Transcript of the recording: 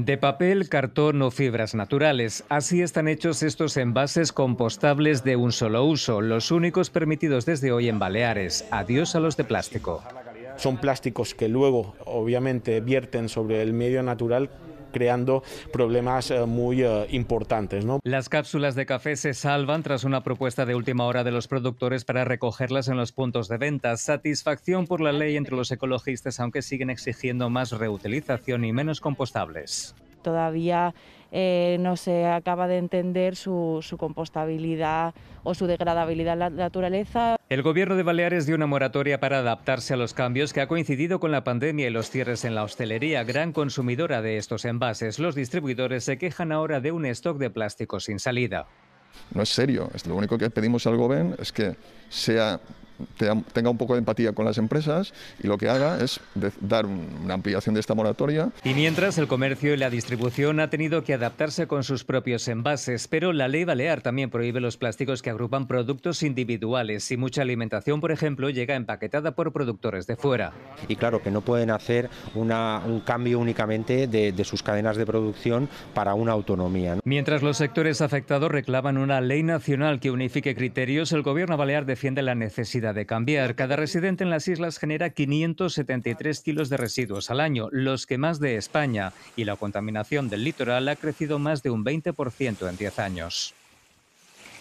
De papel, cartón o fibras naturales. Así están hechos estos envases compostables de un solo uso, los únicos permitidos desde hoy en Baleares. Adiós a los de plástico. Son plásticos que luego, obviamente, vierten sobre el medio natural creando problemas eh, muy eh, importantes. Las cápsulas de café se salvan tras una propuesta de última hora de los productores para recogerlas en los puntos de venta. Satisfacción por la ley entre los ecologistas, aunque siguen exigiendo más reutilización y menos compostables todavía eh, no se acaba de entender su, su compostabilidad o su degradabilidad en la naturaleza. El gobierno de Baleares dio una moratoria para adaptarse a los cambios que ha coincidido con la pandemia y los cierres en la hostelería, gran consumidora de estos envases. Los distribuidores se quejan ahora de un stock de plástico sin salida. No es serio, lo único que pedimos al gobierno es que sea tenga un poco de empatía con las empresas y lo que haga es dar una ampliación de esta moratoria. Y mientras el comercio y la distribución ha tenido que adaptarse con sus propios envases, pero la ley Balear también prohíbe los plásticos que agrupan productos individuales y mucha alimentación, por ejemplo, llega empaquetada por productores de fuera. Y claro que no pueden hacer un cambio únicamente de, sus cadenas de producción para una autonomía. Mientras los sectores afectados reclaman una ley nacional que unifique criterios, el gobierno balear defiende la necesidad de cambiar. Cada residente en las islas genera 573 kilos de residuos al año, los que más de España, y la contaminación del litoral ha crecido más de un 20% en 10 años.